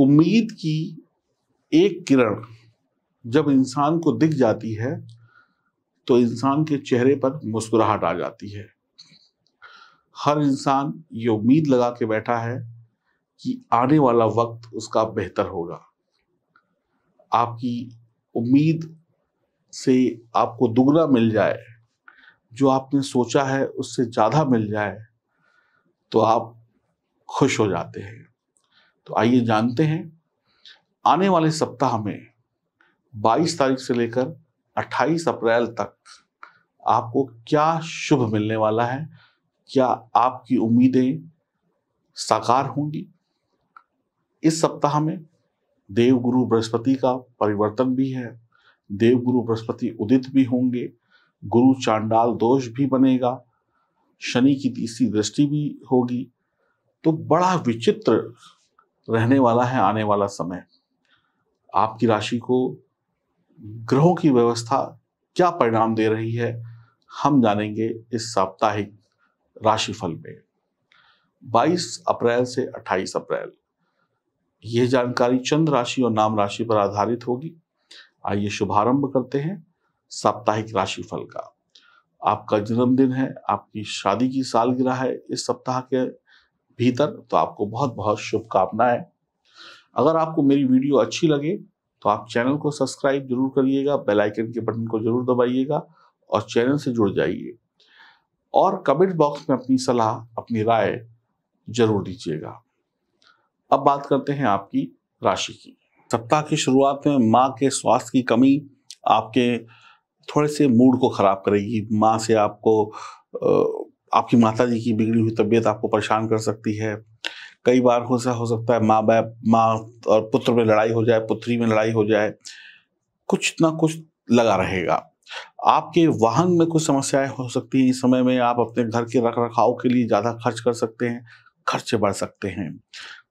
उम्मीद की एक किरण जब इंसान को दिख जाती है तो इंसान के चेहरे पर मुस्कुराहट आ जाती है हर इंसान ये उम्मीद लगा के बैठा है कि आने वाला वक्त उसका बेहतर होगा आपकी उम्मीद से आपको दुगना मिल जाए जो आपने सोचा है उससे ज़्यादा मिल जाए तो आप खुश हो जाते हैं तो आइए जानते हैं आने वाले सप्ताह में 22 तारीख से लेकर 28 अप्रैल तक आपको क्या शुभ मिलने वाला है क्या आपकी उम्मीदें साकार होंगी इस सप्ताह में देवगुरु बृहस्पति का परिवर्तन भी है देवगुरु बृहस्पति उदित भी होंगे गुरु चांडाल दोष भी बनेगा शनि की तीसरी दृष्टि भी होगी तो बड़ा विचित्र रहने वाला है आने वाला समय आपकी राशि को ग्रहों की व्यवस्था क्या परिणाम दे रही है हम जानेंगे इस साप्ताहिक राशिफल में 22 अप्रैल से 28 अप्रैल यह जानकारी चंद्र राशि और नाम राशि पर आधारित होगी आइए शुभारंभ करते हैं साप्ताहिक राशिफल का आपका जन्मदिन है आपकी शादी की सालगिरह है इस सप्ताह के भीतर तो आपको बहुत बहुत शुभकामनाएं अगर आपको मेरी वीडियो अच्छी लगे तो आप चैनल को सब्सक्राइब जरूर करिएगा बेल आइकन के बटन को जरूर दबाइएगा और चैनल से जुड़ जाइए और कमेंट बॉक्स में अपनी सलाह अपनी राय जरूर दीजिएगा अब बात करते हैं आपकी राशि की सप्ताह की शुरुआत में माँ के स्वास्थ्य की कमी आपके थोड़े से मूड को ख़राब करेगी माँ से आपको आपकी माता जी की बिगड़ी हुई तबीयत आपको परेशान कर सकती है कई बार हो सा हो सकता है माँ बाप माँ और पुत्र में लड़ाई हो जाए पुत्री में लड़ाई हो जाए कुछ ना कुछ लगा रहेगा आपके वाहन में कुछ समस्याएं हो सकती हैं इस समय में आप अपने घर के रख रखाव के लिए ज़्यादा खर्च कर सकते हैं खर्चे बढ़ सकते हैं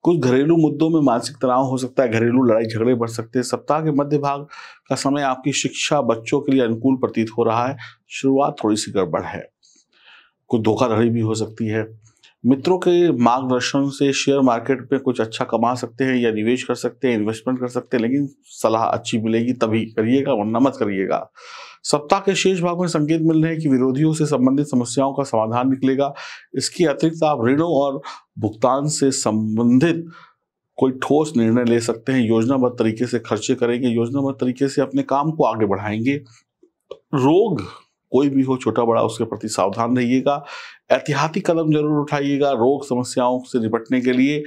कुछ घरेलू मुद्दों में मानसिक तनाव हो सकता है घरेलू लड़ाई झगड़े बढ़ सकते हैं सप्ताह के मध्य भाग का समय आपकी शिक्षा बच्चों के लिए अनुकूल प्रतीत हो रहा है शुरुआत थोड़ी सी गड़बड़ है कुछ धोखाधड़ी भी हो सकती है मित्रों के मार्गदर्शन से शेयर मार्केट में कुछ अच्छा कमा सकते हैं या निवेश कर सकते हैं इन्वेस्टमेंट कर सकते हैं लेकिन सलाह अच्छी मिलेगी तभी करिएगा वरना मत करिएगा सप्ताह के शेष भाग में संकेत मिल रहे हैं कि विरोधियों से संबंधित समस्याओं का समाधान निकलेगा इसके अतिरिक्त आप ऋणों और भुगतान से संबंधित कोई ठोस निर्णय ले सकते हैं योजनाबद्ध तरीके से खर्चे करेंगे योजनाबद्ध तरीके से अपने काम को आगे बढ़ाएंगे रोग कोई भी हो छोटा बड़ा उसके प्रति सावधान रहिएगा एहतियाती कदम जरूर उठाइएगा रोग समस्याओं से निपटने के लिए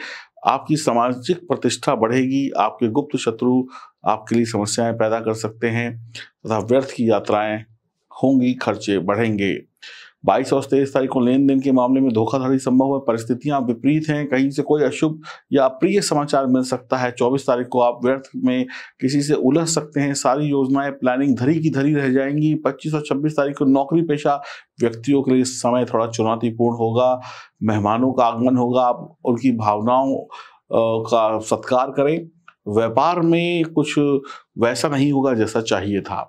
आपकी सामाजिक प्रतिष्ठा बढ़ेगी आपके गुप्त शत्रु आपके लिए समस्याएं पैदा कर सकते हैं तथा व्यर्थ की यात्राएं होंगी खर्चे बढ़ेंगे बाईस और तेईस तारीख को लेन देन के मामले में धोखाधड़ी संभव है परिस्थितियां विपरीत हैं कहीं से कोई अशुभ या अप्रिय समाचार मिल सकता है चौबीस तारीख को आप व्यर्थ में किसी से उलझ सकते हैं सारी योजनाएं प्लानिंग धरी की धरी रह जाएंगी पच्चीस और छब्बीस तारीख को नौकरी पेशा व्यक्तियों के लिए समय थोड़ा चुनौतीपूर्ण होगा मेहमानों का आगमन होगा आप उनकी भावनाओं का सत्कार करें व्यापार में कुछ वैसा नहीं होगा जैसा चाहिए था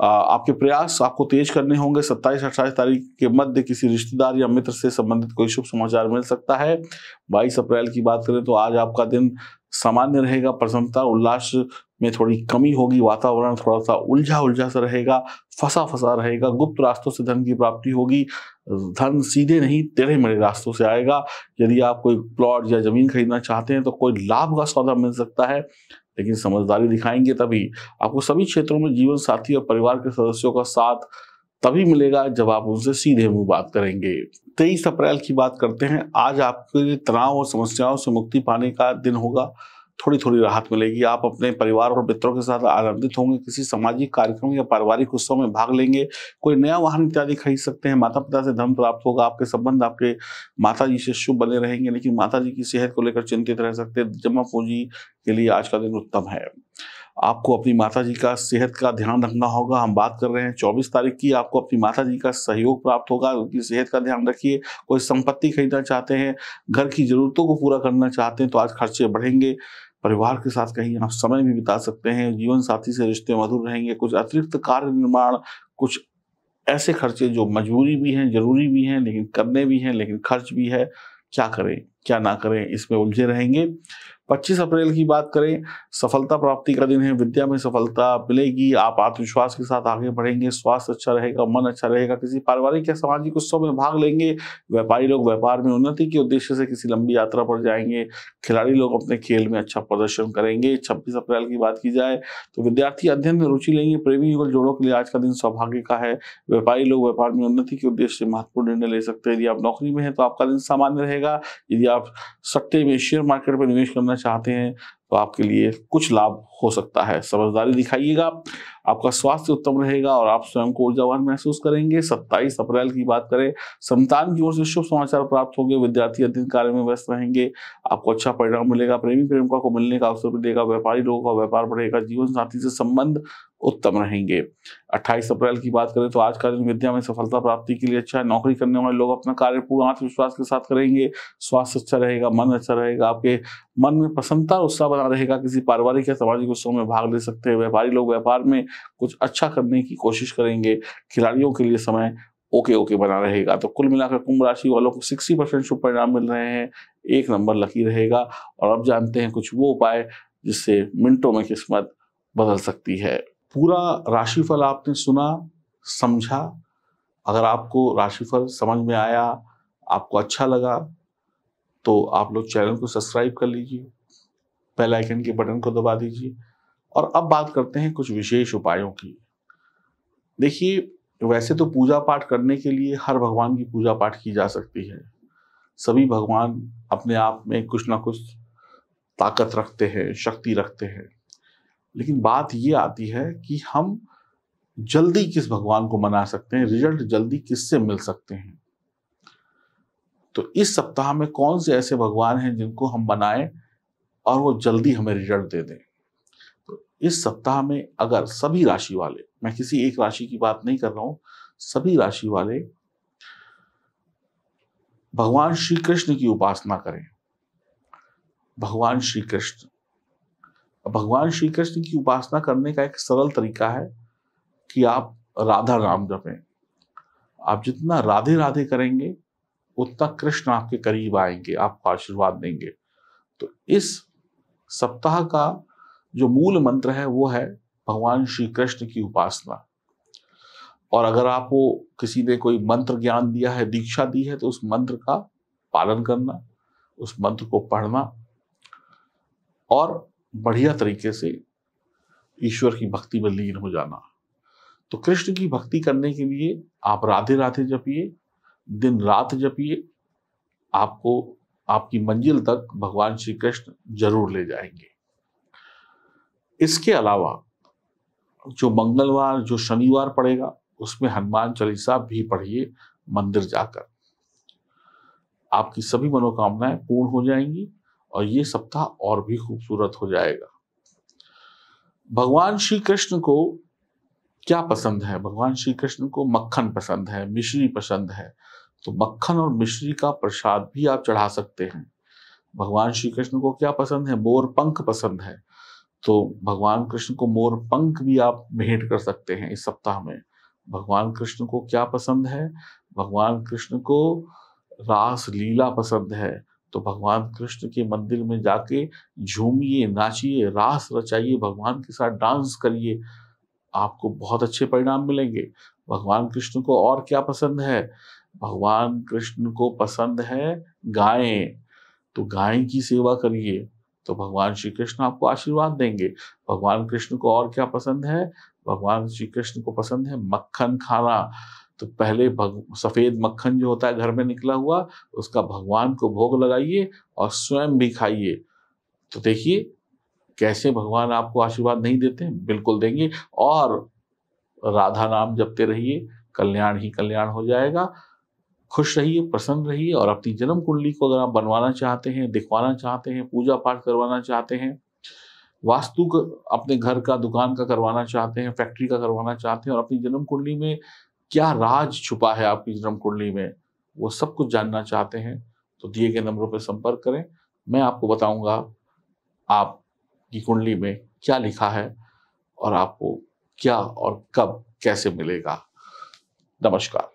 आपके प्रयास आपको तेज करने होंगे सत्ताईस अट्ठाईस तारीख के मध्य किसी रिश्तेदार या मित्र से संबंधित कोई शुभ समाचार मिल सकता है बाईस अप्रैल की बात करें तो आज आपका दिन सामान्य रहेगा प्रसन्नता उल्लास में थोड़ी कमी होगी वातावरण थोड़ा सा उलझा उलझा सा रहेगा फंसा फंसा रहेगा गुप्त रास्तों से धन की प्राप्ति होगी धन सीधे नहीं तेरे मेरे रास्तों से आएगा यदि आप कोई प्लॉट या जमीन खरीदना चाहते हैं तो कोई लाभ का सौदा मिल सकता है लेकिन समझदारी दिखाएंगे तभी आपको सभी क्षेत्रों में जीवन साथी और परिवार के सदस्यों का साथ तभी मिलेगा जब आप उनसे सीधे मुंह बात करेंगे तेईस अप्रैल की बात करते हैं आज आपके लिए तनाव और समस्याओं से मुक्ति पाने का दिन होगा थोड़ी थोड़ी राहत मिलेगी आप अपने परिवार और मित्रों के साथ आनंदित होंगे किसी सामाजिक कार्यक्रम या पारिवारिक उत्सव में भाग लेंगे कोई नया वाहन इत्यादि खरीद सकते हैं माता पिता से धन प्राप्त होगा आपके संबंध आपके माता जी से शुभ बने रहेंगे लेकिन माता जी की सेहत को लेकर चिंतित रह सकते हैं जमा पूंजी के लिए आज का दिन उत्तम है आपको अपनी माता जी का सेहत का ध्यान रखना होगा हम बात कर रहे हैं चौबीस तारीख की आपको अपनी माता जी का सहयोग प्राप्त होगा उनकी सेहत का ध्यान रखिए कोई संपत्ति खरीदना चाहते हैं घर की ज़रूरतों को पूरा करना चाहते हैं तो आज खर्चे बढ़ेंगे परिवार के साथ कहीं आप समय भी बिता सकते हैं जीवन साथी से रिश्ते मधुर रहेंगे कुछ अतिरिक्त कार्य निर्माण कुछ ऐसे खर्चे जो मजबूरी भी हैं जरूरी भी हैं लेकिन करने भी हैं लेकिन खर्च भी है क्या करें क्या ना करें इसमें उलझे रहेंगे 25 अप्रैल की बात करें सफलता प्राप्ति का दिन है विद्या में सफलता मिलेगी आप आत्मविश्वास के साथ आगे बढ़ेंगे स्वास्थ्य अच्छा रहेगा मन अच्छा रहेगा किसी पारिवारिक या सामाजिक उत्सव में भाग लेंगे व्यापारी लोग व्यापार में उन्नति के उद्देश्य से किसी लंबी यात्रा पर जाएंगे खिलाड़ी लोग अपने खेल में अच्छा प्रदर्शन करेंगे छब्बीस अप्रैल की बात की जाए तो विद्यार्थी अध्ययन में रुचि लेंगे प्रेमी युगल जोड़ों के लिए आज का दिन सौभाग्य का है व्यापारी लोग व्यापार में उन्नति के उद्देश्य से महत्वपूर्ण निर्णय ले सकते हैं यदि आप नौकरी में है तो आपका दिन सामान्य रहेगा यदि आप सट्टे में शेयर मार्केट में निवेश करना चाहते हैं तो आपके लिए कुछ लाभ हो सकता है समझदारी दिखाइएगा आपका स्वास्थ्य उत्तम रहेगा और आप स्वयं को ऊर्जावान महसूस करेंगे सत्ताईस अप्रैल की बात करें संतान की ओर से शुभ समाचार प्राप्त होंगे विद्यार्थी अध्ययन कार्य में व्यस्त रहेंगे आपको अच्छा परिणाम मिलेगा प्रेमी प्रेमिका को मिलने का अवसर मिलेगा व्यापारी लोगों का व्यापार बढ़ेगा जीवन साथी से संबंध उत्तम रहेंगे 28 अप्रैल की बात करें तो आज का दिन विद्या में सफलता प्राप्ति के लिए अच्छा है नौकरी करने वाले लोग अपना कार्य पूर्ण आत्मविश्वास के साथ करेंगे स्वास्थ्य अच्छा रहेगा मन अच्छा रहेगा आपके मन में प्रसन्नता उत्साह बना रहेगा किसी पारिवारिक या सामाजिक उत्सव में भाग ले सकते हैं व्यापारी लोग व्यापार में कुछ अच्छा करने की कोशिश करेंगे खिलाड़ियों के लिए समय ओके ओके बना रहेगा तो कुल मिलाकर कुंभ राशि वालों को सिक्सटी परसेंट शुभ परिणाम मिल रहे हैं एक नंबर लकी रहेगा और अब जानते हैं कुछ वो उपाय जिससे मिनटों में किस्मत बदल सकती है पूरा राशिफल आपने सुना समझा अगर आपको राशिफल समझ में आया आपको अच्छा लगा तो आप लोग चैनल को सब्सक्राइब कर लीजिए बेल आइकन के बटन को दबा दीजिए और अब बात करते हैं कुछ विशेष उपायों की देखिए वैसे तो पूजा पाठ करने के लिए हर भगवान की पूजा पाठ की जा सकती है सभी भगवान अपने आप में कुछ ना कुछ ताकत रखते हैं शक्ति रखते हैं लेकिन बात ये आती है कि हम जल्दी किस भगवान को मना सकते हैं रिजल्ट जल्दी किससे मिल सकते हैं तो इस सप्ताह में कौन से ऐसे भगवान हैं जिनको हम बनाएं और वो जल्दी हमें रिजल्ट दे दें तो इस सप्ताह में अगर सभी राशि वाले मैं किसी एक राशि की बात नहीं कर रहा हूं सभी राशि वाले भगवान श्री कृष्ण की उपासना करें भगवान श्री कृष्ण भगवान श्री कृष्ण की उपासना करने का एक सरल तरीका है कि आप राधा राम जपें आप जितना राधे राधे करेंगे उतना कृष्ण आपके करीब आएंगे आपको आशीर्वाद देंगे तो इस सप्ताह का जो मूल मंत्र है वो है भगवान श्री कृष्ण की उपासना और अगर आपको किसी ने कोई मंत्र ज्ञान दिया है दीक्षा दी है तो उस मंत्र का पालन करना उस मंत्र को पढ़ना और बढ़िया तरीके से ईश्वर की भक्ति में लीन हो जाना तो कृष्ण की भक्ति करने के लिए आप राधे राधे जपिए दिन रात जपिए आपको आपकी मंजिल तक भगवान श्री कृष्ण जरूर ले जाएंगे इसके अलावा जो मंगलवार जो शनिवार पड़ेगा उसमें हनुमान चालीसा भी पढ़िए मंदिर जाकर आपकी सभी मनोकामनाएं पूर्ण हो जाएंगी और ये सप्ताह और भी खूबसूरत हो जाएगा भगवान श्री कृष्ण को क्या पसंद है भगवान श्री कृष्ण को मक्खन पसंद है मिश्री पसंद है तो मक्खन और मिश्री का प्रसाद भी आप चढ़ा सकते हैं भगवान श्री कृष्ण को क्या पसंद है मोर पंख पसंद है तो भगवान कृष्ण को मोर पंख भी आप भेंट कर सकते हैं इस सप्ताह में भगवान कृष्ण को क्या पसंद है भगवान कृष्ण को रास लीला पसंद है तो भगवान कृष्ण के मंदिर में जाके झूमिए नाचिए रास रचाइए भगवान के साथ डांस करिए आपको बहुत अच्छे परिणाम मिलेंगे भगवान कृष्ण को और क्या पसंद है भगवान कृष्ण को पसंद है गायें तो गाय की सेवा करिए तो भगवान श्री कृष्ण आपको आशीर्वाद देंगे भगवान कृष्ण को और क्या पसंद है भगवान श्री कृष्ण को पसंद है मक्खन खाना तो पहले भग, सफेद मक्खन जो होता है घर में निकला हुआ उसका भगवान को भोग लगाइए और स्वयं भी खाइए तो देखिए कैसे भगवान आपको आशीर्वाद नहीं देते बिल्कुल देंगे और राधा नाम जपते रहिए कल्याण ही कल्याण हो जाएगा खुश रहिए प्रसन्न रहिए और अपनी जन्म कुंडली को अगर आप बनवाना चाहते हैं दिखवाना चाहते हैं पूजा पाठ करवाना चाहते हैं वास्तु अपने घर का दुकान का करवाना चाहते हैं फैक्ट्री का करवाना चाहते हैं और अपनी जन्म कुंडली में क्या राज छुपा है आपकी जन्म कुंडली में वो सब कुछ जानना चाहते हैं तो दिए गए नंबरों पर संपर्क करें मैं आपको बताऊंगा आपकी कुंडली में क्या लिखा है और आपको क्या और कब कैसे मिलेगा नमस्कार